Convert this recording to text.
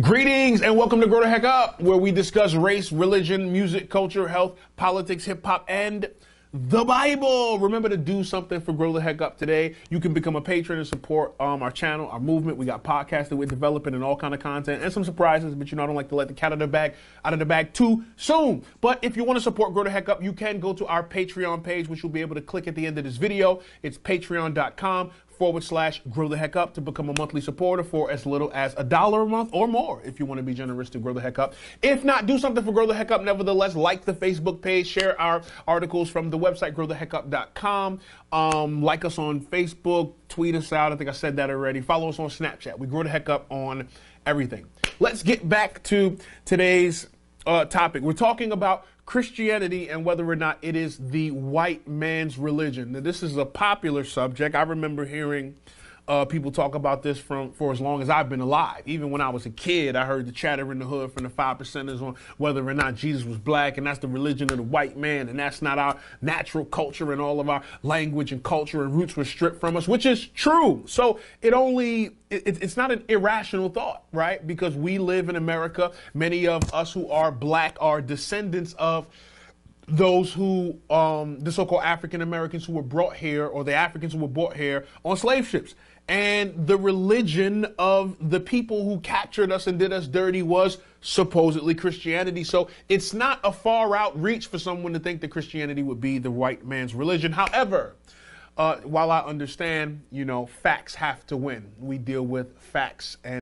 Greetings and welcome to Grow the Heck Up, where we discuss race, religion, music, culture, health, politics, hip hop, and the Bible. Remember to do something for Grow the Heck Up today. You can become a patron and support um, our channel, our movement. We got podcasts that we're developing and all kind of content and some surprises, but you know I don't like to let the cat out of the bag out of the bag too soon. But if you want to support Grow the Heck Up, you can go to our Patreon page, which you'll be able to click at the end of this video. It's patreon.com forward slash grow the heck up to become a monthly supporter for as little as a dollar a month or more if you want to be generous to grow the heck up. If not, do something for grow the heck up. Nevertheless, like the Facebook page, share our articles from the website growtheheckup.com. Um, like us on Facebook, tweet us out. I think I said that already. Follow us on Snapchat. We grow the heck up on everything. Let's get back to today's uh, topic. We're talking about Christianity and whether or not it is the white man's religion. Now, this is a popular subject. I remember hearing uh, people talk about this from for as long as I've been alive. Even when I was a kid, I heard the chatter in the hood from the five percenters on whether or not Jesus was black, and that's the religion of the white man, and that's not our natural culture, and all of our language and culture and roots were stripped from us, which is true. So it only it, it's not an irrational thought, right? Because we live in America. Many of us who are black are descendants of those who, um, the so called African Americans who were brought here, or the Africans who were brought here on slave ships. And the religion of the people who captured us and did us dirty was supposedly Christianity. So it's not a far out reach for someone to think that Christianity would be the white man's religion. However, uh, while I understand, you know, facts have to win, we deal with facts and